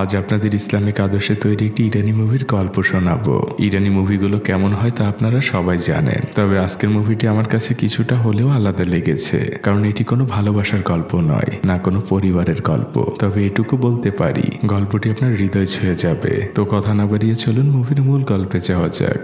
আজ আপনাদের ইসলামিক আদর্শে তৈরি একটি ইরানি মুভির গল্প শোনাবো ইরানি মুভিগুলো কেমন হয় তা আপনারা সবাই জানেন তবে আজকের মুভিটি আমার কাছে কিছুটা হলেও আলাদা লেগেছে কারণ এটি কোনো ভালোবাসার গল্প নয় না কোনো পরিবারের গল্প তবে এটুকু বলতে পারি গল্পটি আপনার হৃদয় ছুঁয়ে যাবে তো কথা না বাড়িয়ে চলুন মুভির মূল গল্পে যাওয়া যাক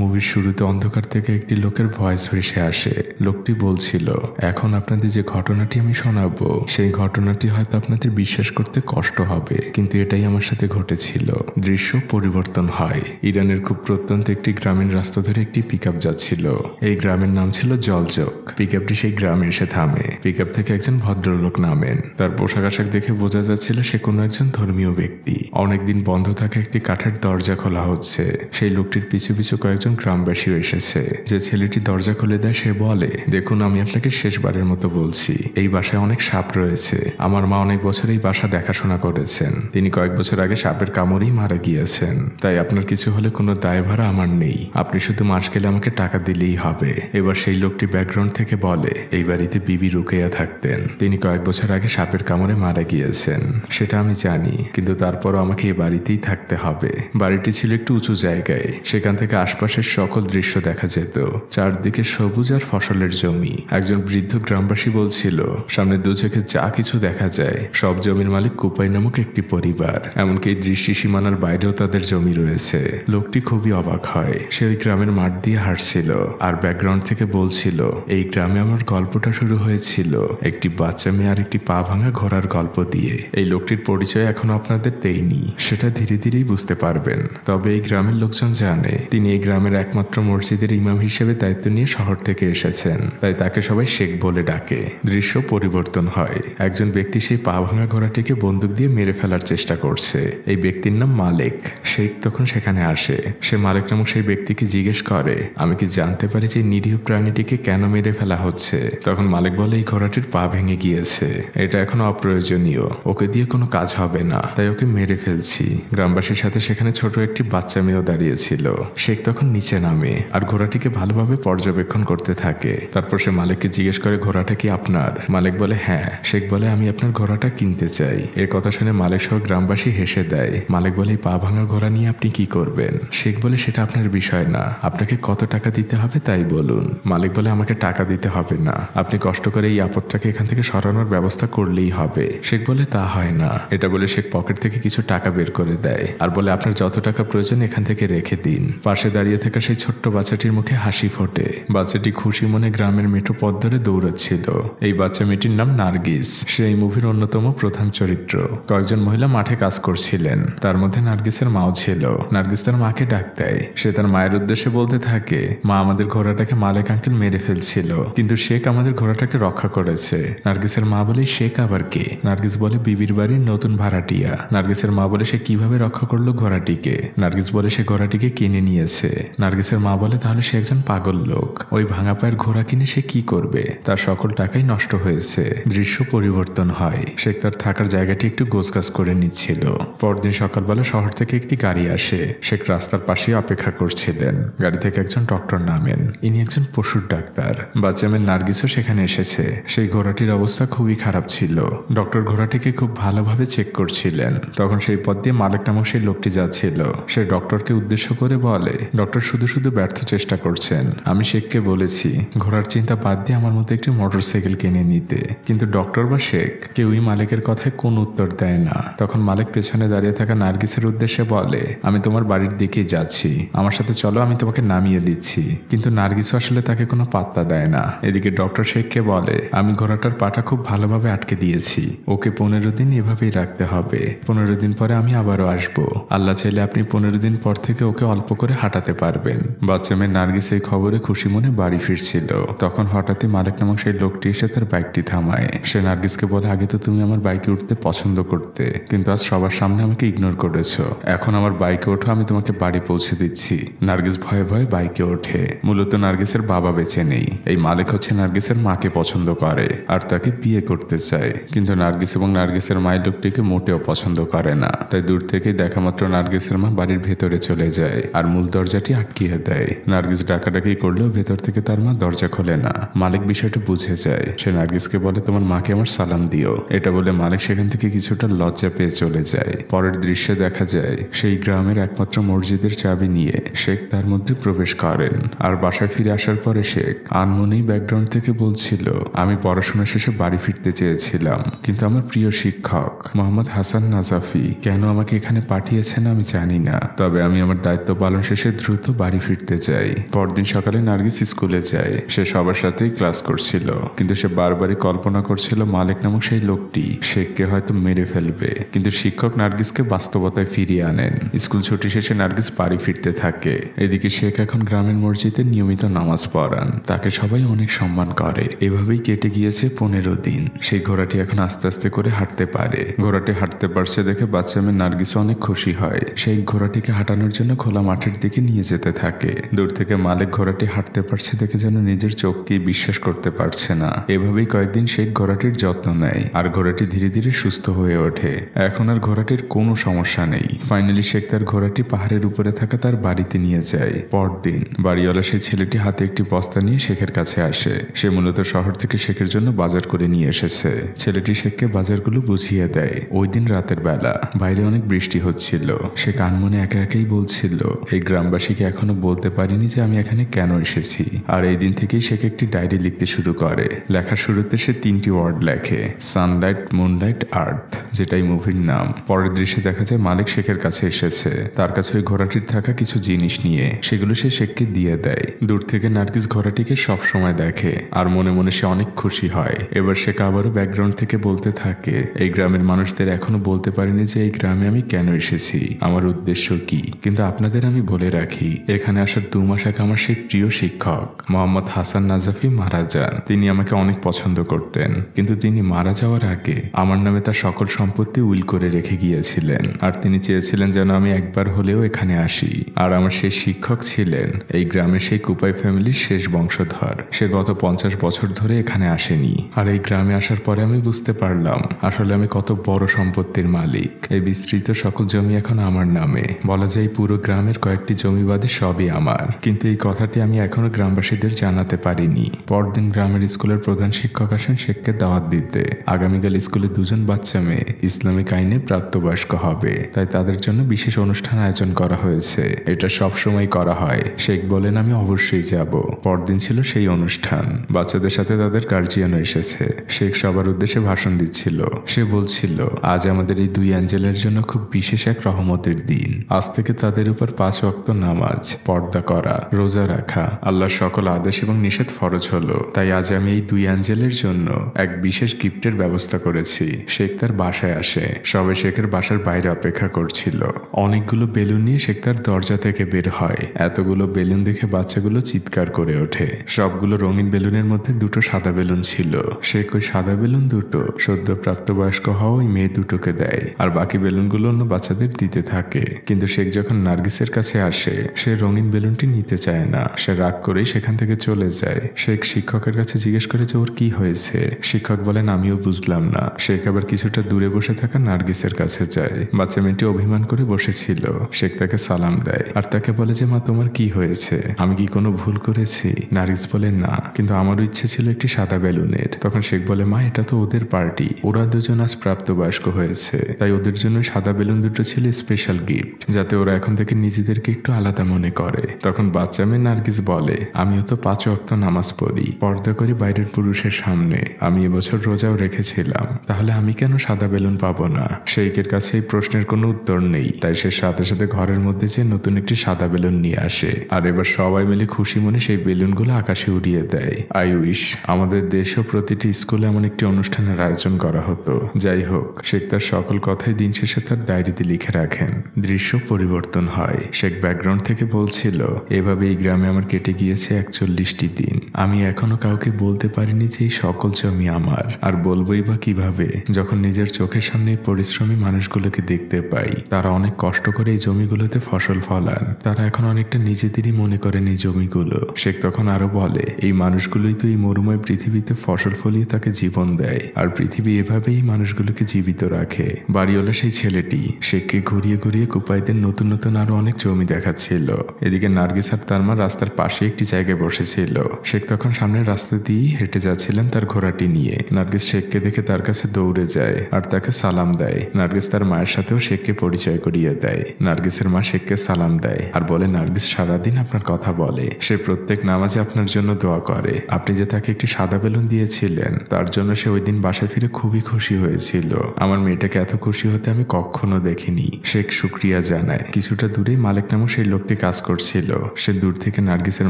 মুভির শুরুতে অন্ধকার থেকে একটি লোকের ভয়েস ভেসে আসে লোকটি বলছিল এখন আপনাদের যে ঘটনাটি আমি শোনাবো সেই ঘটনাটি হয়তো আপনাদের বিশ্বাস করতে কষ্ট হবে কিন্তু এটাই আমার সাথে ঘটেছিল দৃশ্য পরিবর্তন হয় ইরানের খুব প্রত্যন্ত একটি গ্রামীণ রাস্তা ধরে একটি পিক যাচ্ছিল এই গ্রামের নাম ছিল জলচক পিক সেই গ্রামে এসে থামে পিক থেকে একজন ভদ্রলোক নামেন তার পোশাক আশাক দেখে বোঝা যাচ্ছিল সে কোনো একজন ধর্মীয় ব্যক্তি অনেকদিন বন্ধ থাকা একটি কাঠের দরজা খোলা হচ্ছে সেই লোকটির পিছু পিছু কয়েক একজন গ্রামবাসীও এসেছে যে ছেলেটি দরজা খুলে দেয় সে বলে দেখুন আমি আপনাকে শেষবারের মতো বলছি এই বাসায় অনেক সাপ রয়েছে আমার মা অনেক বছর এই বাসা দেখাশোনা করেছেন তিনি কয়েক বছর আগে সাপের কামড়েই মারা গিয়েছেন তাই আপনার কিছু হলে কোনো দায় ভাড়া আমার নেই আপনি শুধু মাস গেলে আমাকে টাকা দিলেই হবে এবার সেই লোকটি ব্যাকগ্রাউন্ড থেকে বলে এই বাড়িতে বিবি রুকেয়া থাকতেন তিনি কয়েক বছর আগে সাপের কামড়ে মারা গিয়েছেন সেটা আমি জানি কিন্তু তারপরও আমাকে এই বাড়িতেই থাকতে হবে বাড়িটি ছিল একটু উঁচু জায়গায় সেখান থেকে আশপাশ আশপাশের সকল দৃশ্য দেখা যেত চারদিকে সবুজ আর ফসলের জমি একজন বৃদ্ধ গ্রামবাসী বলছিল সামনে দু চোখে যা কিছু দেখা যায় সব জমির মালিক কুপাই নামক একটি পরিবার এমনকি দৃষ্টি সীমানার বাইরেও তাদের জমি রয়েছে লোকটি খুবই অবাক হয় সে ওই গ্রামের মাঠ দিয়ে হাঁটছিল আর ব্যাকগ্রাউন্ড থেকে বলছিল এই গ্রামে আমার গল্পটা শুরু হয়েছিল একটি বাচ্চা মেয়ে আর একটি পা ভাঙা ঘোড়ার গল্প দিয়ে এই লোকটির পরিচয় এখন আপনাদের দেয়নি সেটা ধীরে ধীরেই বুঝতে পারবেন তবে এই গ্রামের লোকজন জানে তিনি এই গ্রাম গ্রামের একমাত্র মসজিদের ইমাম হিসেবে দায়িত্ব নিয়ে শহর থেকে এসেছেন তাই তাকে সবাই শেখ বলে ডাকে দৃশ্য পরিবর্তন হয় একজন ব্যক্তি সেই পা ভাঙা ঘোড়াটিকে বন্দুক দিয়ে মেরে ফেলার চেষ্টা করছে এই ব্যক্তির নাম মালিক শেখ তখন সেখানে আসে সে মালিক নামক সেই ব্যক্তিকে জিজ্ঞেস করে আমি কি জানতে পারি যে নিরীহ প্রাণীটিকে কেন মেরে ফেলা হচ্ছে তখন মালিক বলে এই ঘোড়াটির পা ভেঙে গিয়েছে এটা এখন অপ্রয়োজনীয় ওকে দিয়ে কোনো কাজ হবে না তাই ওকে মেরে ফেলছি গ্রামবাসীর সাথে সেখানে ছোট একটি বাচ্চা মেয়েও দাঁড়িয়েছিল শেখ তখন নিচে নামে আর ঘোড়াটিকে ভালোভাবে পর্যবেক্ষণ করতে থাকে তারপর সে মালিককে জিজ্ঞেস করে ঘোড়াটা কি আপনার মালিক বলে হ্যাঁ শেখ বলে আমি আপনার ঘোড়াটা কিনতে চাই এর কথা শুনে মালিক সহ গ্রামবাসী হেসে দেয় মালিক বলে পা ভাঙা ঘোড়া নিয়ে আপনি কি করবেন শেখ বলে সেটা আপনার বিষয় না আপনাকে কত টাকা দিতে হবে তাই বলুন মালিক বলে আমাকে টাকা দিতে হবে না আপনি কষ্ট করে এই আপদটাকে এখান থেকে সরানোর ব্যবস্থা করলেই হবে শেখ বলে তা হয় না এটা বলে শেখ পকেট থেকে কিছু টাকা বের করে দেয় আর বলে আপনার যত টাকা প্রয়োজন এখান থেকে রেখে দিন পাশে দাঁড়িয়ে দাঁড়িয়ে থাকা সেই ছোট্ট বাচ্চাটির মুখে হাসি ফোটে বাচ্চাটি খুশি মনে গ্রামের মেঠো পথ ধরে দৌড়াচ্ছিল এই বাচ্চা মেয়েটির নাম নার্গিস সে এই মুভির অন্যতম প্রধান চরিত্র কয়েকজন মহিলা মাঠে কাজ করছিলেন তার মধ্যে নার্গিসের মাও ছিল নার্গিস তার মাকে ডাক দেয় সে তার মায়ের উদ্দেশ্যে বলতে থাকে মা আমাদের ঘোড়াটাকে মালেক আঙ্কেল মেরে ফেলছিল কিন্তু শেখ আমাদের ঘোড়াটাকে রক্ষা করেছে নার্গিসের মা বলে শেখ আবার কে নার্গিস বলে বিবির বাড়ির নতুন ভাড়াটিয়া নার্গিসের মা বলে সে কিভাবে রক্ষা করলো ঘোড়াটিকে নার্গিস বলে সে ঘোড়াটিকে কিনে নিয়েছে নার্গিসের মা বলে তাহলে সে একজন পাগল লোক ওই ভাঙা পায়ের ঘোড়া কিনে সে কি করবে তার সকল টাকাই নষ্ট হয়েছে দৃশ্য পরিবর্তন হয় সে তার থাকার জায়গাটি একটু গোছগাছ করে নিচ্ছিল পরদিন সকালবেলা শহর থেকে একটি গাড়ি আসে শেখ রাস্তার পাশে অপেক্ষা করছিলেন গাড়ি থেকে একজন ডক্টর নামেন ইনি একজন পশুর ডাক্তার বাচ্চামের নার্গিসও সেখানে এসেছে সেই ঘোড়াটির অবস্থা খুবই খারাপ ছিল ডক্টর ঘোড়াটিকে খুব ভালোভাবে চেক করছিলেন তখন সেই পথ দিয়ে মালিক নামক সেই লোকটি যাচ্ছিল সে ডক্টরকে উদ্দেশ্য করে বলে ডক্টর ডক্টর শুধু শুধু ব্যর্থ চেষ্টা করছেন আমি শেখকে বলেছি ঘোরার চিন্তা বাদ দিয়ে আমার মতো একটি মোটর সাইকেল কিনে নিতে কিন্তু ডক্টর বা শেখ কেউই মালিকের কথায় কোন উত্তর দেয় না তখন মালিক পেছনে দাঁড়িয়ে থাকা নার্গিসের উদ্দেশ্যে বলে আমি তোমার বাড়ির দিকেই যাচ্ছি আমার সাথে চলো আমি তোমাকে নামিয়ে দিচ্ছি কিন্তু নার্গিস আসলে তাকে কোনো পাত্তা দেয় না এদিকে ডক্টর শেখকে বলে আমি ঘোড়াটার পাটা খুব ভালোভাবে আটকে দিয়েছি ওকে পনেরো দিন এভাবেই রাখতে হবে পনেরো দিন পরে আমি আবারও আসবো আল্লাহ চাইলে আপনি পনেরো দিন পর থেকে ওকে অল্প করে হাঁটাতে পারবেন বাচ্চা মেয়ে নার্গিস এই খবরে খুশি মনে বাড়ি ফিরছিল তখন হঠাৎই মালিক নামক সেই লোকটি এসে তার বাইকটি থামায় সে নার্গিসকে বলে আগে তো তুমি আমার বাইকে উঠতে পছন্দ করতে কিন্তু আজ সবার সামনে আমাকে ইগনোর করেছো এখন আমার বাইকে ওঠো আমি তোমাকে বাড়ি পৌঁছে দিচ্ছি নার্গিস ভয়ে ভয়ে বাইকে ওঠে মূলত নার্গিসের বাবা বেঁচে নেই এই মালিক হচ্ছে নার্গিসের মাকে পছন্দ করে আর তাকে বিয়ে করতে চায় কিন্তু নার্গিস এবং নার্গিসের মায়ের লোকটিকে মোটেও পছন্দ করে না তাই দূর থেকেই দেখা মাত্র নার্গিসের মা বাড়ির ভেতরে চলে যায় আর মূল দরজাটি দরজাটি আটকিয়ে দেয় নার্গিস ডাকাডাকি করলেও ভেতর থেকে তার মা দরজা খোলে না মালিক বিষয়টা বুঝে যায় সে নার্গিসকে বলে তোমার মাকে আমার সালাম দিও এটা বলে মালিক সেখান থেকে কিছুটা লজ্জা পেয়ে চলে যায় পরের দৃশ্যে দেখা যায় সেই গ্রামের একমাত্র মসজিদের চাবি নিয়ে শেখ তার মধ্যে প্রবেশ করেন আর বাসায় ফিরে আসার পরে শেখ আনমনেই ব্যাকগ্রাউন্ড থেকে বলছিল আমি পড়াশোনা শেষে বাড়ি ফিরতে চেয়েছিলাম কিন্তু আমার প্রিয় শিক্ষক মোহাম্মদ হাসান নাজাফি কেন আমাকে এখানে পাঠিয়েছেন আমি জানি না তবে আমি আমার দায়িত্ব পালন শেষে দ্রুত দ্রুত বাড়ি ফিরতে চাই পরদিন সকালে নার্গিস স্কুলে যায় সে সবার সাথেই ক্লাস করছিল কিন্তু সে বারবারই কল্পনা করছিল মালিক নামক সেই লোকটি শেখকে হয়তো মেরে ফেলবে কিন্তু শিক্ষক নার্গিসকে বাস্তবতায় ফিরিয়ে আনেন স্কুল ছুটি শেষে নার্গিস বাড়ি ফিরতে থাকে এদিকে শেখ এখন গ্রামের মসজিদে নিয়মিত নামাজ পড়ান তাকে সবাই অনেক সম্মান করে এভাবেই কেটে গিয়েছে পনেরো দিন সেই ঘোড়াটি এখন আস্তে আস্তে করে হাঁটতে পারে ঘোড়াটি হাঁটতে পারছে দেখে বাচ্চা মেয়ে নার্গিস অনেক খুশি হয় সেই ঘোড়াটিকে হাঁটানোর জন্য খোলা মাঠের দিকে নিয়ে যেতে থাকে দূর থেকে মালিক ঘোড়াটি হাঁটতে পারছে দেখে যেন নিজের চোখকে বিশ্বাস করতে পারছে না এভাবেই কয়েকদিন সে ঘোড়াটির যত্ন নেয় আর ঘোড়াটি ধীরে ধীরে সুস্থ হয়ে ওঠে এখন আর ঘোড়াটির কোনো সমস্যা নেই ফাইনালি শেখ তার ঘোড়াটি পাহাড়ের উপরে থাকা তার বাড়িতে নিয়ে যায় পরদিন বাড়িওয়ালা সেই ছেলেটি হাতে একটি বস্তা নিয়ে শেখের কাছে আসে সে মূলত শহর থেকে শেখের জন্য বাজার করে নিয়ে এসেছে ছেলেটি শেখকে বাজারগুলো বুঝিয়ে দেয় ওই দিন রাতের বেলা বাইরে অনেক বৃষ্টি হচ্ছিল সে কানমনে একা একাই বলছিল এই গ্রামবাসী শেখকে এখনো বলতে পারিনি যে আমি এখানে কেন এসেছি আর এই দিন থেকেই শেখ একটি ডায়েরি লিখতে শুরু করে লেখার শুরুতে সে তিনটি ওয়ার্ড লেখে সানলাইট মুনলাইট আর্থ যেটাই মুভির নাম পরের দৃশ্যে দেখা যায় মালিক শেখের কাছে এসেছে তার কাছে ওই ঘোড়াটির থাকা কিছু জিনিস নিয়ে সেগুলো সে শেখকে দিয়ে দেয় দূর থেকে নার্গিস ঘোড়াটিকে সব সময় দেখে আর মনে মনে সে অনেক খুশি হয় এবার সে আবারও ব্যাকগ্রাউন্ড থেকে বলতে থাকে এই গ্রামের মানুষদের এখনো বলতে পারিনি যে এই গ্রামে আমি কেন এসেছি আমার উদ্দেশ্য কি কিন্তু আপনাদের আমি বলে রাখি এখানে আসার দু মাস আগে আমার সেই প্রিয় শিক্ষক মোহাম্মদ হাসান নাজাফি মারা যান তিনি আমাকে অনেক পছন্দ করতেন কিন্তু তিনি মারা যাওয়ার আগে আমার নামে তার সকল সম সম্পত্তি উইল করে রেখে গিয়েছিলেন আর তিনি চেয়েছিলেন যেন আমি একবার হলেও এখানে আসি আর আমার সেই শিক্ষক ছিলেন এই গ্রামের সেই কুপাই ফ্যামিলির শেষ বংশধর সে গত পঞ্চাশ বছর ধরে এখানে আসেনি আর এই গ্রামে আসার পরে আমি বুঝতে পারলাম আসলে আমি কত বড় সম্পত্তির মালিক এই বিস্তৃত সকল জমি এখন আমার নামে বলা যায় পুরো গ্রামের কয়েকটি জমিবাদী সবই আমার কিন্তু এই কথাটি আমি এখনো গ্রামবাসীদের জানাতে পারিনি পরদিন গ্রামের স্কুলের প্রধান শিক্ষক আসেন শেখকে দাওয়াত দিতে আগামীকাল স্কুলে দুজন বাচ্চা মেয়ে ইসলামিক আইনে প্রাপ্তবয়স্ক হবে তাই তাদের জন্য বিশেষ অনুষ্ঠান আয়োজন করা হয়েছে এটা সবসময় করা হয় শেখ বলেন আমি অবশ্যই যাব পরদিন ছিল সেই অনুষ্ঠান বাচ্চাদের সাথে তাদের গার্জিয়ানও এসেছে শেখ সবার উদ্দেশ্যে ভাষণ দিচ্ছিল সে বলছিল আজ আমাদের এই দুই অ্যাঞ্জেলের জন্য খুব বিশেষ এক রহমতের দিন আজ থেকে তাদের উপর পাঁচ অক্ত নামাজ পর্দা করা রোজা রাখা আল্লাহর সকল আদেশ এবং নিষেধ ফরজ হলো তাই আজ আমি এই দুই অ্যাঞ্জেলের জন্য এক বিশেষ গিফটের ব্যবস্থা করেছি শেখ তার বাস বাসায় আসে সবাই শেখের বাসার বাইরে অপেক্ষা করছিল অনেকগুলো বেলুন নিয়ে শেখ তার দরজা থেকে বের হয় এতগুলো বেলুন দেখে বাচ্চাগুলো চিৎকার করে ওঠে সবগুলো রঙিন বেলুনের মধ্যে দুটো সাদা বেলুন ছিল শেখ ওই সাদা বেলুন দুটো সদ্য প্রাপ্তবয়স্ক হওয়া ওই মেয়ে দুটোকে দেয় আর বাকি বেলুনগুলো অন্য বাচ্চাদের দিতে থাকে কিন্তু শেখ যখন নার্গিসের কাছে আসে সে রঙিন বেলুনটি নিতে চায় না সে রাগ করেই সেখান থেকে চলে যায় শেখ শিক্ষকের কাছে জিজ্ঞেস করে যে ওর কি হয়েছে শিক্ষক বলেন আমিও বুঝলাম না শেখ আবার কিছুটা দূরে দূরে বসে থাকা নার্গিসের কাছে যায় বাচ্চা মেয়েটি অভিমান করে বসেছিল শেখ তাকে সালাম দেয় আর তাকে বলে যে মা তোমার কি হয়েছে আমি কি কোনো ভুল করেছি নার্গিস বলে না কিন্তু আমারও ইচ্ছে ছিল একটি সাদা বেলুনের তখন শেখ বলে মা এটা তো ওদের পার্টি ওরা দুজন আজ প্রাপ্তবয়স্ক হয়েছে তাই ওদের জন্য সাদা বেলুন দুটো ছিল স্পেশাল গিফট যাতে ওরা এখন থেকে নিজেদেরকে একটু আলাদা মনে করে তখন বাচ্চা মেয়ে নার্গিস বলে আমিও তো পাঁচ অক্ত নামাজ পড়ি পর্দা করি বাইরের পুরুষের সামনে আমি এবছর রোজাও রেখেছিলাম তাহলে আমি কেন সাদা বেলুন পাবো না শেখের কাছে এই প্রশ্নের কোনো উত্তর নেই তাই সে সাথে সাথে ঘরের মধ্যে যে নতুন একটি সাদা বেলুন নিয়ে আসে আর এবার সবাই মিলে খুশি মনে সেই বেলুনগুলো আকাশে উড়িয়ে দেয় আই উইশ আমাদের দেশেও প্রতিটি স্কুলে এমন একটি অনুষ্ঠানের আয়োজন করা হতো যাই হোক শেখ তার সকল কথাই দিন শেষে তার ডায়েরিতে লিখে রাখেন দৃশ্য পরিবর্তন হয় শেখ ব্যাকগ্রাউন্ড থেকে বলছিল এভাবে এই গ্রামে আমার কেটে গিয়েছে একচল্লিশটি দিন আমি এখনো কাউকে বলতে পারিনি যে এই সকল জমি আমার আর বলবোই বা কিভাবে যখন নিজের চোখ চোখের সামনে পরিশ্রমী মানুষগুলোকে দেখতে পাই তারা অনেক কষ্ট করে এই জমিগুলোতে ফসল ফলান তারা এখন অনেকটা নিজেদেরই মনে করেন এই জমিগুলো শেখ তখন আরো বলে এই মানুষগুলোই তো এই মরুময় পৃথিবীতে ফসল ফলিয়ে তাকে জীবন দেয় আর পৃথিবী এভাবেই মানুষগুলোকে জীবিত রাখে বাড়িওয়ালা সেই ছেলেটি শেখকে ঘুরিয়ে ঘুরিয়ে কুপাইদের নতুন নতুন আরো অনেক জমি দেখাচ্ছিল এদিকে নার্গিস আর তার মা রাস্তার পাশে একটি জায়গায় বসেছিল শেখ তখন সামনের রাস্তা দিয়েই হেঁটে যাচ্ছিলেন তার ঘোড়াটি নিয়ে নার্গিস শেখকে দেখে তার কাছে দৌড়ে যায় আর তাকে সালাম দেয় নার্গিস তার মায়ের সাথেও শেখকে পরিচয় করিয়ে দেয় নার্গিসের মা শেখকে সালাম দেয় আর বলে নার্গিস সারাদিন আপনার কথা বলে সে প্রত্যেক নামাজে আপনার জন্য দোয়া করে আপনি যে তাকে একটি সাদা বেলুন দিয়েছিলেন তার জন্য সে ওই দিন বাসায় ফিরে খুবই খুশি হয়েছিল আমার মেয়েটাকে এত খুশি হতে আমি কখনো দেখিনি শেখ সুক্রিয়া জানায় কিছুটা দূরে মালিক নামক সেই লোকটি কাজ করছিল সে দূর থেকে নার্গিসের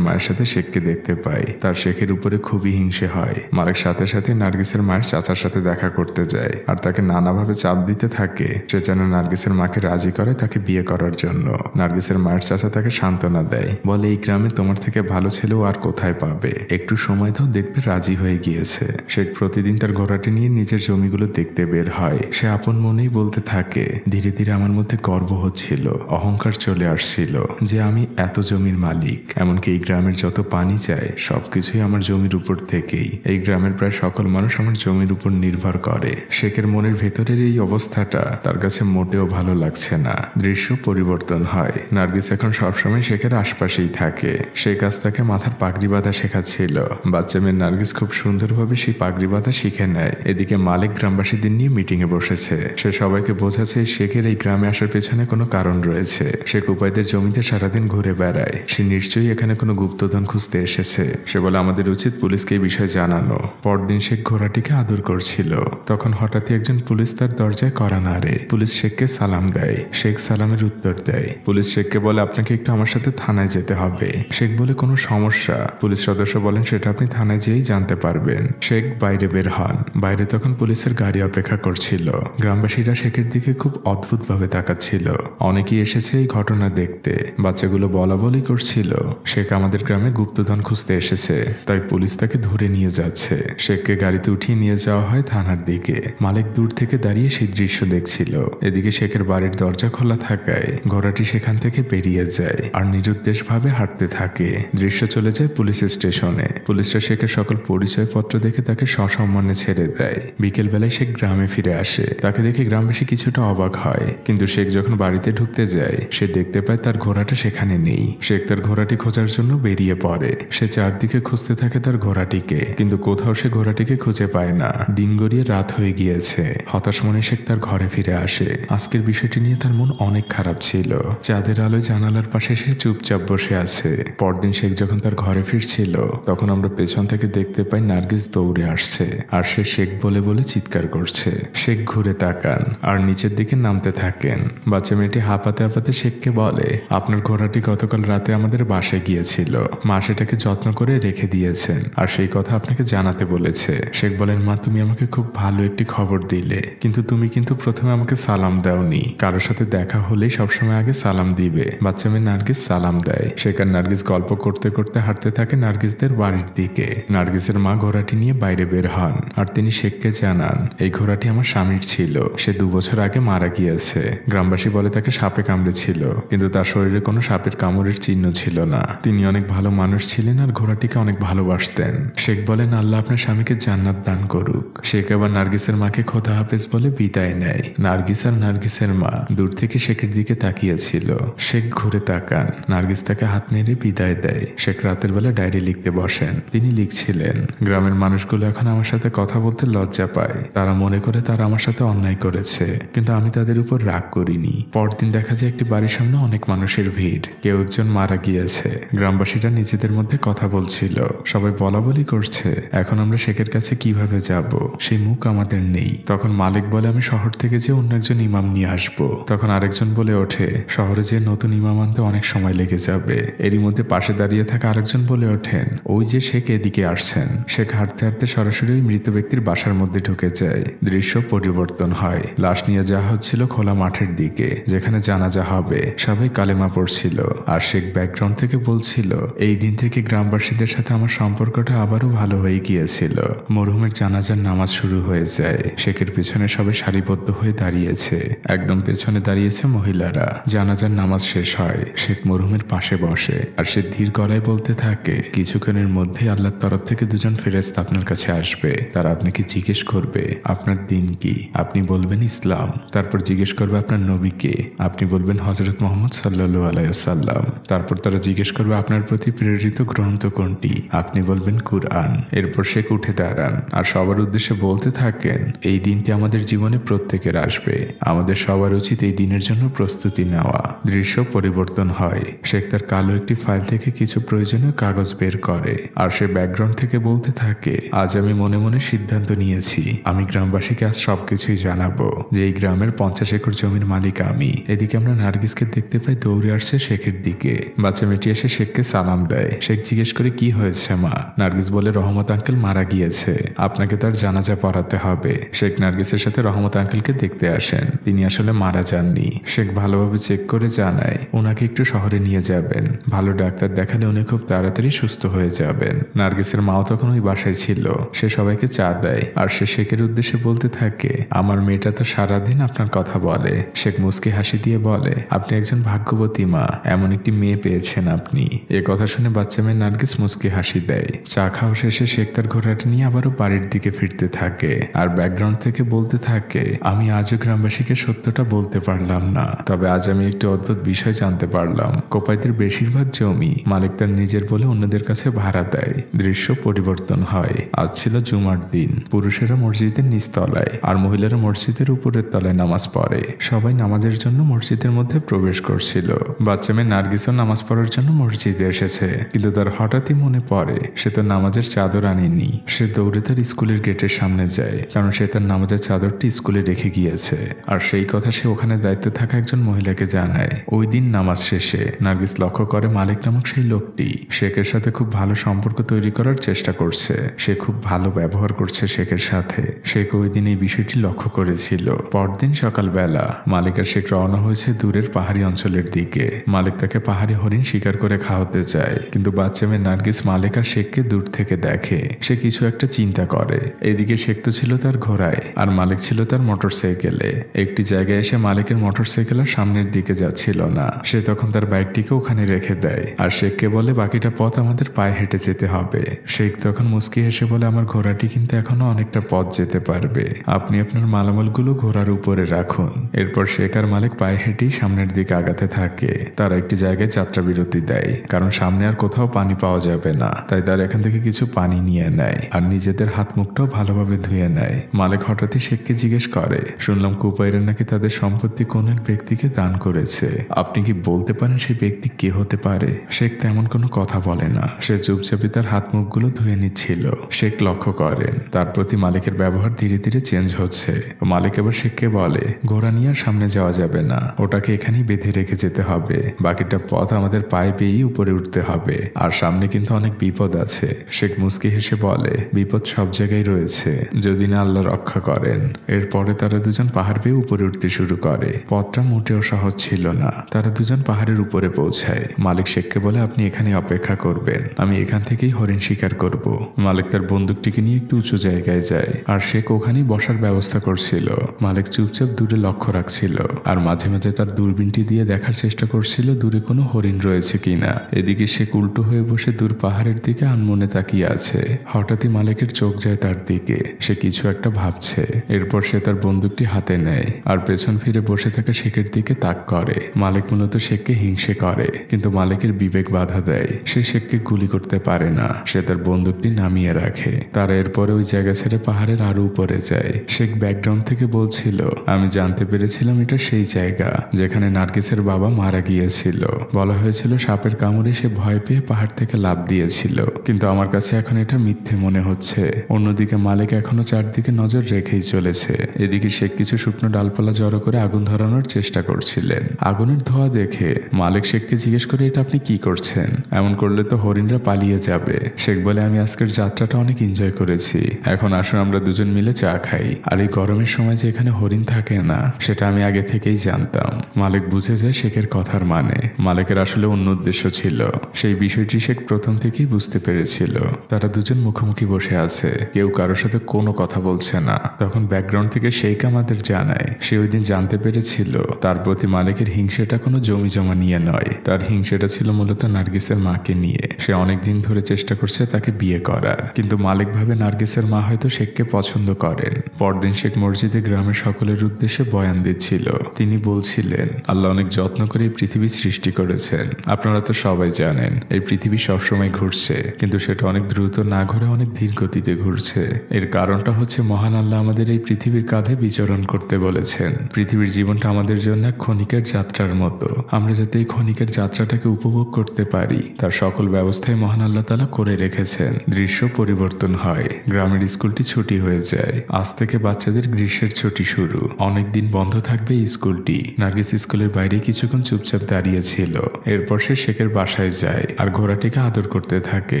মায়ের সাথে শেখকে দেখতে পায় তার শেখের উপরে খুবই হিংসে হয় মালিক সাথে সাথে নার্গিসের মায়ের চাচার সাথে দেখা করতে যায় আর তাকে না নানাভাবে চাপ দিতে থাকে সে যেন নার্গিসের মাকে রাজি করে তাকে বিয়ে করার জন্য নার্গিসের মায়ের চাচা তাকে সান্ত্বনা দেয় বলে এই গ্রামে তোমার থেকে ভালো ছেলেও আর কোথায় পাবে একটু সময় তো দেখবে রাজি হয়ে গিয়েছে সে প্রতিদিন তার ঘোড়াটি নিয়ে নিজের জমিগুলো দেখতে বের হয় সে আপন মনেই বলতে থাকে ধীরে ধীরে আমার মধ্যে গর্ব হচ্ছিল অহংকার চলে আসছিল যে আমি এত জমির মালিক এমনকি এই গ্রামের যত পানি যায় সবকিছুই আমার জমির উপর থেকেই এই গ্রামের প্রায় সকল মানুষ আমার জমির উপর নির্ভর করে শেখের মনের ভেতরের এই অবস্থাটা তার কাছে মোটেও ভালো লাগছে না দৃশ্য পরিবর্তন হয় নার্গিস এখন সবসময় শেখের আশপাশেই থাকে সে কাজ তাকে মাথার পাগড়ি বাঁধা শেখাচ্ছিল বাচ্চা মেয়ে নার্গিস খুব সুন্দরভাবে সেই পাগড়ি বাঁধা শিখে নেয় এদিকে মালিক গ্রামবাসীদের নিয়ে মিটিং এ বসেছে সে সবাইকে বোঝাচ্ছে শেখের এই গ্রামে আসার পেছনে কোনো কারণ রয়েছে সে কুপাইদের জমিতে সারাদিন ঘুরে বেড়ায় সে নিশ্চয়ই এখানে কোনো গুপ্তধন খুঁজতে এসেছে সে বলে আমাদের উচিত পুলিশকে এই বিষয়ে জানানো পরদিন সে ঘোড়াটিকে আদর করছিল তখন হঠাৎই একজন পুলিশ তার দরজায় করা রে পুলিশ শেখকে সালাম দেয় শেখ সালামের উত্তর দেয় পুলিশ শেখকে বলে আপনাকে একটু আমার সাথে থানায় যেতে হবে শেখ বলে কোনো সমস্যা পুলিশ সদস্য বলেন সেটা আপনি থানায় যেয়েই জানতে পারবেন শেখ বাইরে বের হন বাইরে তখন পুলিশের গাড়ি অপেক্ষা করছিল গ্রামবাসীরা শেখের দিকে খুব অদ্ভুত ভাবে তাকাচ্ছিল অনেকেই এসেছে এই ঘটনা দেখতে বাচ্চাগুলো বলা বলি করছিল শেখ আমাদের গ্রামে গুপ্তধন খুঁজতে এসেছে তাই পুলিশ তাকে ধরে নিয়ে যাচ্ছে শেখকে গাড়িতে উঠিয়ে নিয়ে যাওয়া হয় থানার দিকে মালিক দূর থেকে দাঁড়িয়ে সেই দৃশ্য দেখছিল এদিকে শেখের বাড়ির দরজা খোলা থাকায় ঘোড়াটি সেখান থেকে বেরিয়ে যায় আর নিরুদ্দেশ ভাবে হাঁটতে থাকে দৃশ্য চলে যায় পুলিশ স্টেশনে পুলিশরা শেখের সকল পরিচয়পত্র দেখে তাকে সসম্মানে ছেড়ে দেয় বিকেলবেলায় সে গ্রামে ফিরে আসে তাকে দেখে গ্রামবাসী কিছুটা অবাক হয় কিন্তু শেখ যখন বাড়িতে ঢুকতে যায় সে দেখতে পায় তার ঘোড়াটা সেখানে নেই শেখ তার ঘোড়াটি খোঁজার জন্য বেরিয়ে পড়ে সে চারদিকে খুঁজতে থাকে তার ঘোড়াটিকে কিন্তু কোথাও সে ঘোড়াটিকে খুঁজে পায় না দিন গড়িয়ে রাত হয়ে গিয়েছে হতাশ মনে শেখ তার ঘরে ফিরে আসে আজকের বিষয়টি নিয়ে তার মন অনেক খারাপ ছিল চাঁদের আলোয় জানালার পাশে সে চুপচাপ বসে আছে পরদিন শেখ যখন তার ঘরে ফিরছিল তখন আমরা পেছন থেকে দেখতে পাই নার্গিস দৌড়ে আসছে আর সে শেখ বলে বলে চিৎকার করছে শেখ ঘুরে তাকান আর নিচের দিকে নামতে থাকেন বাচ্চা মেয়েটি হাঁপাতে হাঁপাতে শেখকে বলে আপনার ঘোড়াটি গতকাল রাতে আমাদের বাসে গিয়েছিল মা সেটাকে যত্ন করে রেখে দিয়েছেন আর সেই কথা আপনাকে জানাতে বলেছে শেখ বলেন মা তুমি আমাকে খুব ভালো একটি খবর দিলে কিন্তু তুমি কিন্তু প্রথমে আমাকে সালাম দাওনি কারোর সাথে দেখা হলেই সবসময় আগে সালাম দিবে বাচ্চা মেয়ে নার্গিস সালাম দেয় সেখানে নার্গিস গল্প করতে করতে হাঁটতে থাকে নার্গিসদের বাড়ির দিকে নার্গিসের মা ঘোড়াটি নিয়ে বাইরে বের হন আর তিনি শেখকে জানান এই ঘোড়াটি আমার স্বামীর ছিল সে দু বছর আগে মারা গিয়েছে গ্রামবাসী বলে তাকে সাপে কামড়েছিল কিন্তু তার শরীরে কোনো সাপের কামড়ের চিহ্ন ছিল না তিনি অনেক ভালো মানুষ ছিলেন আর ঘোড়াটিকে অনেক ভালোবাসতেন শেখ বলেন আল্লাহ আপনার স্বামীকে জান্নাত দান করুক শেখ আবার নার্গিসের মাকে খোদা হাফেজ বলে বিদায় নেয় নার্গিস আর নার্গিসের মা দূর থেকে শেখের দিকে তাকিয়েছিল শেখ ঘুরে তাকান নার্গিস তাকে হাত নেড়ে বিদায় দেয় শেখ রাতের বেলা ডায়েরি লিখতে বসেন তিনি লিখছিলেন গ্রামের মানুষগুলো এখন আমার সাথে কথা বলতে লজ্জা পায় তারা মনে করে তারা আমার সাথে অন্যায় করেছে কিন্তু আমি তাদের উপর রাগ করিনি পরদিন দেখা যায় একটি বাড়ির সামনে অনেক মানুষের ভিড় কেউ একজন মারা গিয়েছে গ্রামবাসীরা নিজেদের মধ্যে কথা বলছিল সবাই বলা বলি করছে এখন আমরা শেখের কাছে কিভাবে যাব সেই মুখ আমাদের নেই তখন মালিক বলে আমি শহর থেকে যে অন্য একজন ইমাম নিয়ে আসবো তখন আরেকজন বলে ওঠে শহরে যে নতুন ইমাম আনতে অনেক সময় লেগে যাবে এরই মধ্যে পাশে দাঁড়িয়ে থাকা আরেকজন বলে ওঠেন ওই যে শেখ এদিকে আসছেন শেখ হাঁটতে হাঁটতে সরাসরি ওই মৃত ব্যক্তির বাসার মধ্যে ঢুকে যায় দৃশ্য পরিবর্তন হয় লাশ নিয়ে যাওয়া হচ্ছিল খোলা মাঠের দিকে যেখানে জানাজা হবে সবাই কালেমা পড়ছিল আর শেখ ব্যাকগ্রাউন্ড থেকে বলছিল এই দিন থেকে গ্রামবাসীদের সাথে আমার সম্পর্কটা আবারও ভালো হয়ে গিয়েছিল মরহুমের জানাজার নামাজ শুরু হয়ে যায় শেখের পিছনে পেছনে সবে সারিবদ্ধ হয়ে দাঁড়িয়েছে একদম পেছনে দাঁড়িয়েছে মহিলারা জানাজার নামাজ শেষ হয় শেখ মরহুমের পাশে বসে আর সে ধীর গলায় বলতে থাকে কিছুক্ষণের মধ্যে আল্লাহর তরফ থেকে দুজন ফেরেস্ত আপনার কাছে আসবে তারা আপনাকে জিজ্ঞেস করবে আপনার দিন কি আপনি বলবেন ইসলাম তারপর জিজ্ঞেস করবে আপনার নবীকে আপনি বলবেন হজরত মোহাম্মদ সাল্লু আলাইসাল্লাম তারপর তারা জিজ্ঞেস করবে আপনার প্রতি প্রেরিত গ্রন্থ কোনটি আপনি বলবেন কুরআন এরপর শেখ উঠে দাঁড়ান আর সবার উদ্দেশ্যে বলতে থাকেন এই দিনটি আমাদের জীবনে প্রত্যেকের আসবে আমাদের সবার উচিত এই দিনের জন্য প্রস্তুতি নেওয়া দৃশ্য পরিবর্তন হয় সে তার কালো একটি ফাইল থেকে কিছু প্রয়োজনীয় কাগজ বের করে আর সে ব্যাকগ্রাউন্ড থেকে বলতে থাকে আজ আমি মনে মনে সিদ্ধান্ত নিয়েছি আমি গ্রামবাসীকে আজ সবকিছুই জানাবো যে এই গ্রামের পঞ্চাশ একর জমির মালিক আমি এদিকে আমরা নার্গিসকে দেখতে পাই দৌড়ে আসছে শেখের দিকে বাচ্চা মেয়েটি এসে শেখকে সালাম দেয় শেখ জিজ্ঞেস করে কি হয়েছে মা নার্গিস বলে রহমত আঙ্কেল মারা গিয়েছে আপনাকে তার জানাজা পড়াতে হবে শেখ নার্গিস মিসেসের সাথে রহমত আঙ্কেলকে দেখতে আসেন তিনি আসলে মারা যাননি শেখ ভালোভাবে চেক করে জানায় ওনাকে একটু শহরে নিয়ে যাবেন ভালো ডাক্তার দেখালে উনি খুব তাড়াতাড়ি সুস্থ হয়ে যাবেন নার্গিসের মাও তখন ওই বাসায় ছিল সে সবাইকে চা দেয় আর সে শেখের উদ্দেশ্যে বলতে থাকে আমার মেয়েটা তো সারাদিন আপনার কথা বলে শেখ মুসকি হাসি দিয়ে বলে আপনি একজন ভাগ্যবতী মা এমন একটি মেয়ে পেয়েছেন আপনি এ কথা শুনে বাচ্চা মেয়ে নার্গিস মুসকি হাসি দেয় চা খাওয়া শেষে শেখ তার ঘোড়াটা নিয়ে আবারও বাড়ির দিকে ফিরতে থাকে আর ব্যাকগ্রাউন্ড থেকে বলতে থাকে আমি আজও গ্রামবাসীকে সত্যটা বলতে পারলাম না তবে আজ আমি একটি অদ্ভুত বিষয় জানতে পারলাম কোপাইদের বেশিরভাগ জমি মালিক তার নিজের বলে অন্যদের কাছে ভাড়া দেয় দৃশ্য পরিবর্তন হয় আজ ছিল জুমার দিন পুরুষেরা মসজিদের নিচতলায় আর মহিলারা মসজিদের উপরের তলায় নামাজ পড়ে সবাই নামাজের জন্য মসজিদের মধ্যে প্রবেশ করছিল বাচ্চা মেয়ে নার্গিসও নামাজ পড়ার জন্য মসজিদে এসেছে কিন্তু তার হঠাৎই মনে পড়ে সে তো নামাজের চাদর আনেনি সে দৌড়ে তার স্কুলের গেটের সামনে যায় কারণ সে তার নামাজের স্কুলের চাদরটি স্কুলে রেখে গিয়েছে আর সেই কথা সে ওখানে দায়িত্বে থাকা একজন মহিলাকে জানায় ওই দিন নামাজ শেষে নার্গিস লক্ষ্য করে মালিক নামক সেই লোকটি শেখের সাথে খুব ভালো সম্পর্ক তৈরি করার চেষ্টা করছে সে খুব ভালো ব্যবহার করছে শেখের সাথে শেখ ওই দিন এই বিষয়টি লক্ষ্য করেছিল পরদিন সকালবেলা মালিক আর শেখ রওনা হয়েছে দূরের পাহাড়ি অঞ্চলের দিকে মালিক তাকে পাহাড়ি হরিণ শিকার করে খাওয়াতে চায় কিন্তু বাচ্চা মেয়ে নার্গিস মালিক আর শেখকে দূর থেকে দেখে সে কিছু একটা চিন্তা করে এদিকে শেখ তো ছিল তার ঘোড়ায় আর আর মালিক ছিল তার মোটর সাইকেলে একটি জায়গায় এসে মালিকের মোটরসাইকেল আর সামনের দিকে যাচ্ছিল না সে তখন তার বাইকটিকে ওখানে রেখে দেয় আর শেখকে বলে বাকিটা পথ আমাদের পায়ে হেঁটে যেতে হবে শেখ তখন মুস্কি হেসে বলে আমার ঘোড়াটি কিন্তু এখনো অনেকটা পথ যেতে পারবে আপনি আপনার মালামালগুলো ঘোড়ার উপরে রাখুন এরপর শেখ আর মালিক পায়ে হেঁটেই সামনের দিকে আগাতে থাকে তারা একটি জায়গায় যাত্রা বিরতি দেয় কারণ সামনে আর কোথাও পানি পাওয়া যাবে না তাই তারা এখান থেকে কিছু পানি নিয়ে নেয় আর নিজেদের হাত মুখটাও ভালোভাবে ধুয়ে নেয় মালিক হঠাৎই ব্যক্তি শেখকে জিজ্ঞেস করে শুনলাম কুপাইরা নাকি তাদের সম্পত্তি কোনো এক ব্যক্তিকে দান করেছে আপনি কি বলতে পারেন সেই ব্যক্তি কে হতে পারে শেখ তেমন কোনো কথা বলে না সে চুপচাপে তার হাত মুখগুলো ধুয়ে নিচ্ছিল শেখ লক্ষ্য করেন তার প্রতি মালিকের ব্যবহার ধীরে ধীরে চেঞ্জ হচ্ছে মালিক এবার শেখকে বলে ঘোড়া নিয়ে আর সামনে যাওয়া যাবে না ওটাকে এখানেই বেঁধে রেখে যেতে হবে বাকিটা পথ আমাদের পায়ে পেয়েই উপরে উঠতে হবে আর সামনে কিন্তু অনেক বিপদ আছে শেখ মুস্কি হেসে বলে বিপদ সব জায়গায় রয়েছে যদি না আল্লাহ রক্ষা করে করেন এরপরে তারা দুজন পাহাড় বেয়ে উপরে উঠতে শুরু করে পথটা মোটেও সহজ ছিল না তারা দুজন পাহাড়ের উপরে পৌঁছায় মালিক শেখকে বলে আপনি এখানে অপেক্ষা করবেন আমি এখান থেকেই হরিণ শিকার করব মালিক তার বন্দুকটিকে নিয়ে একটু উঁচু জায়গায় যায় আর শেখ ওখানেই বসার ব্যবস্থা করছিল মালিক চুপচাপ দূরে লক্ষ্য রাখছিল আর মাঝে মাঝে তার দূরবীনটি দিয়ে দেখার চেষ্টা করছিল দূরে কোনো হরিণ রয়েছে কিনা এদিকে সে উল্টো হয়ে বসে দূর পাহাড়ের দিকে আনমনে তাকিয়ে আছে হঠাৎই মালিকের চোখ যায় তার দিকে সে কিছু একটা ভাবছে এরপর সে তার বন্দুকটি হাতে নেয় আর পেছন ফিরে বসে থাকা শেখের দিকে তাক করে মালিক মূলত শেখকে হিংসে করে কিন্তু মালিকের বিবেক বাধা দেয় সে শেখকে গুলি করতে পারে না সে তার বন্দুকটি নামিয়ে রাখে তার এরপরে ওই জায়গা ছেড়ে পাহাড়ের আরো উপরে যায় শেখ ব্যাকগ্রাউন্ড থেকে বলছিল আমি জানতে পেরেছিলাম এটা সেই জায়গা যেখানে নার্গিসের বাবা মারা গিয়েছিল বলা হয়েছিল সাপের কামড়ে সে ভয় পেয়ে পাহাড় থেকে লাভ দিয়েছিল কিন্তু আমার কাছে এখন এটা মিথ্যে মনে হচ্ছে অন্যদিকে মালিক এখনো চারদিকে নজর রেখেই চলেছে এদিকে সে কিছু শুকনো ডালপালা জড়ো করে আগুন ধরানোর চেষ্টা করছিলেন আগুনের ধোয়া দেখে মালিক শেখকে জিজ্ঞেস করে এটা আপনি কি করছেন এমন করলে তো হরিণরা পালিয়ে যাবে শেখ বলে আমি আজকের যাত্রাটা অনেক এনজয় করেছি এখন আসুন আমরা দুজন মিলে চা খাই আর এই গরমের সময় যে এখানে হরিণ থাকে না সেটা আমি আগে থেকেই জানতাম মালিক বুঝে যায় শেখের কথার মানে মালিকের আসলে অন্য উদ্দেশ্য ছিল সেই বিষয়টি শেখ প্রথম থেকেই বুঝতে পেরেছিল তারা দুজন মুখোমুখি বসে আছে কেউ কারোর সাথে কোনো কথা বলছে না তখন তখন ব্যাকগ্রাউন্ড থেকে শেখ আমাদের জানায় সে ওই দিন জানতে পেরেছিল তার প্রতি মালিকের হিংসেটা কোনো জমি জমা নিয়ে নয় তার হিংসেটা ছিল মূলত নার্গিসের মাকে নিয়ে সে অনেক দিন ধরে চেষ্টা করছে তাকে বিয়ে করার কিন্তু মালিক ভাবে নার্গিসের মা হয়তো শেখকে পছন্দ করেন পরদিন শেখ মসজিদে গ্রামের সকলের উদ্দেশ্যে বয়ান দিচ্ছিল তিনি বলছিলেন আল্লাহ অনেক যত্ন করে এই পৃথিবী সৃষ্টি করেছেন আপনারা তো সবাই জানেন এই পৃথিবী সবসময় ঘুরছে কিন্তু সেটা অনেক দ্রুত না ঘুরে অনেক ধীর গতিতে ঘুরছে এর কারণটা হচ্ছে মহান আল্লাহ আমাদের আমাদের এই পৃথিবীর কাঁধে বিচরণ করতে বলেছেন পৃথিবীর জীবনটা আমাদের জন্য ক্ষণিকের যাত্রার মতো আমরা যাতে এই ক্ষণিকের যাত্রাটাকে উপভোগ করতে পারি তার সকল ব্যবস্থায় মহান আল্লাহ তালা করে রেখেছেন দৃশ্য পরিবর্তন হয় গ্রামের স্কুলটি ছুটি হয়ে যায় আজ থেকে বাচ্চাদের গ্রীষ্মের ছুটি শুরু অনেক দিন বন্ধ থাকবে স্কুলটি নার্গিস স্কুলের বাইরে কিছুক্ষণ চুপচাপ দাঁড়িয়ে ছিল এরপর সে শেখের বাসায় যায় আর ঘোড়াটিকে আদর করতে থাকে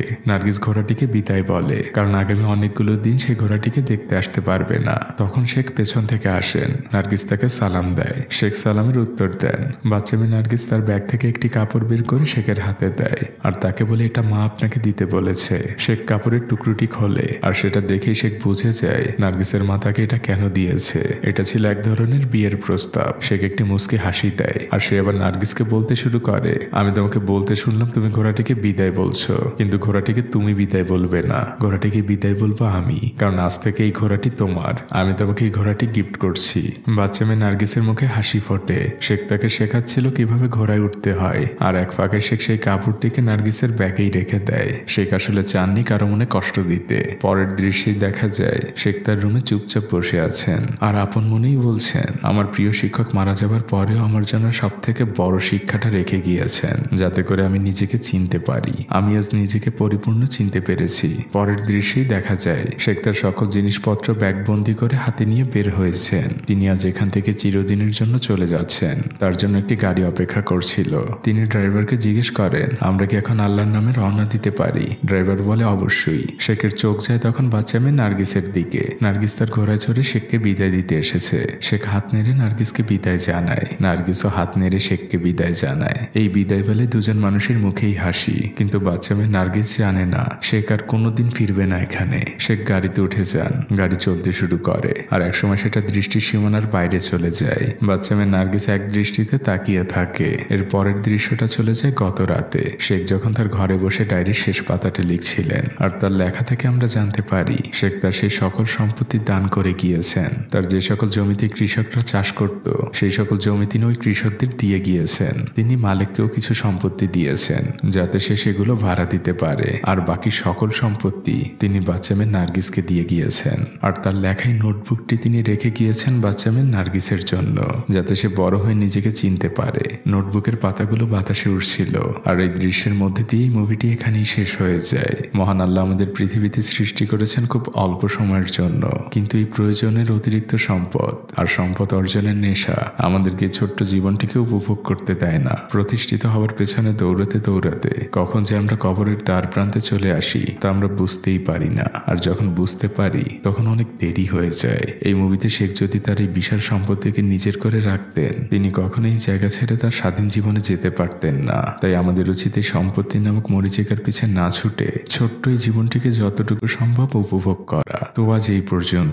নার্গিস ঘোড়াটিকে বিদায় বলে কারণ আগামী অনেকগুলো দিন সে ঘোড়াটিকে দেখতে আসতে পারবে না না তখন শেখ পেছন থেকে আসেন নার্গিস তাকে সালাম দেয় শেখ সালামের উত্তর দেন বাচ্চা মেয়ে নার্গিস তার ব্যাগ থেকে একটি কাপড় বের করে শেখের হাতে দেয় আর তাকে বলে এটা মা আপনাকে দিতে বলেছে শেখ কাপড়ের টুকরোটি খোলে আর সেটা দেখেই শেখ বুঝে যায় নার্গিসের তাকে এটা কেন দিয়েছে এটা ছিল এক ধরনের বিয়ের প্রস্তাব শেখ একটি মুসকে হাসি দেয় আর সে আবার নার্গিসকে বলতে শুরু করে আমি তোমাকে বলতে শুনলাম তুমি ঘোড়াটিকে বিদায় বলছো কিন্তু ঘোড়াটিকে তুমি বিদায় বলবে না ঘোড়াটিকে বিদায় বলবো আমি কারণ আজ থেকে এই ঘোড়াটি তোমার আমি তোমাকে এই ঘোড়াটি গিফট করছি বাচ্চা মেয়ে নার্গিসের মুখে হাসি ফোটে শেখ তাকে শেখাচ্ছিল কিভাবে ঘোড়ায় উঠতে হয় আর এক ফাঁকে শেখ সেই কাপড়টিকে নার্গিসের ব্যাগেই রেখে দেয় শেখ আসলে চাননি কারো মনে কষ্ট দিতে পরের দৃশ্যে দেখা যায় শেখ তার রুমে চুপচাপ বসে আছেন আর আপন মনেই বলছেন আমার প্রিয় শিক্ষক মারা যাবার পরেও আমার জন্য সব থেকে বড় শিক্ষাটা রেখে গিয়েছেন যাতে করে আমি নিজেকে চিনতে পারি আমি আজ নিজেকে পরিপূর্ণ চিনতে পেরেছি পরের দৃশ্যেই দেখা যায় শেখ তার সকল জিনিসপত্র ব্যাগবন্দি বন্দি করে হাতে নিয়ে বের হয়েছেন তিনি আজ এখান থেকে চিরদিনের জন্য চলে যাচ্ছেন তার জন্য একটি গাড়ি অপেক্ষা করছিল তিনি ড্রাইভারকে জিজ্ঞেস করেন আমরা কি এখন আল্লাহর নামে রওনা দিতে পারি ড্রাইভার বলে অবশ্যই শেখের চোখ যায় তখন বাচ্চা মেয়ে নার্গিসের দিকে নার্গিস তার ঘোড়ায় চড়ে শেখকে বিদায় দিতে এসেছে শেখ হাত নেড়ে নার্গিসকে বিদায় জানায় নার্গিসও হাত নেড়ে শেখকে বিদায় জানায় এই বিদায় বলে দুজন মানুষের মুখেই হাসি কিন্তু বাচ্চা মেয়ে নার্গিস জানে না শেখ আর কোনোদিন ফিরবে না এখানে শেখ গাড়িতে উঠে যান গাড়ি চলতে শুরু শুরু করে আর একসময় সেটা দৃষ্টি সীমানার বাইরে চলে যায় বাচ্চা মেয়ে নার্গিস এক দৃষ্টিতে তাকিয়ে থাকে এর পরের দৃশ্যটা চলে যায় গত রাতে শেখ যখন তার ঘরে বসে ডায়েরির শেষ পাতাটি লিখছিলেন আর তার লেখা থেকে আমরা জানতে পারি শেখ তার সেই সকল সম্পত্তি দান করে গিয়েছেন তার যে সকল জমিতে কৃষকরা চাষ করত সেই সকল জমি তিনি ওই কৃষকদের দিয়ে গিয়েছেন তিনি মালিককেও কিছু সম্পত্তি দিয়েছেন যাতে সে সেগুলো ভাড়া দিতে পারে আর বাকি সকল সম্পত্তি তিনি বাচ্চা মেয়ে নার্গিসকে দিয়ে গিয়েছেন আর তার লেখা সেই নোটবুকটি তিনি রেখে গিয়েছেন বাচ্চা মেয়ে নার্গিসের জন্য যাতে সে বড় হয়ে নিজেকে চিনতে পারে নোটবুকের পাতাগুলো বাতাসে উঠছিল আর এই দৃশ্যের মধ্যে দিয়েই মুভিটি এখানেই শেষ হয়ে যায় মহান আল্লাহ আমাদের পৃথিবীতে সৃষ্টি করেছেন খুব অল্প সময়ের জন্য কিন্তু এই প্রয়োজনের অতিরিক্ত সম্পদ আর সম্পদ অর্জনের নেশা আমাদেরকে ছোট্ট জীবনটিকে উপভোগ করতে দেয় না প্রতিষ্ঠিত হওয়ার পেছনে দৌড়াতে দৌড়াতে কখন যে আমরা কবরের দ্বার প্রান্তে চলে আসি তা আমরা বুঝতেই পারি না আর যখন বুঝতে পারি তখন অনেক দেরি হয়ে হয়ে যায় এই মুভিতে শেখ যদি তার এই বিশাল সম্পত্তিকে নিজের করে রাখতেন তিনি কখনোই জায়গা ছেড়ে তার স্বাধীন জীবনে যেতে পারতেন না তাই আমাদের উচিত এই সম্পত্তি নামক মরিচিকার পিছনে না ছুটে ছোট্ট এই জীবনটিকে যতটুকু সম্ভব উপভোগ করা তো আজ এই পর্যন্ত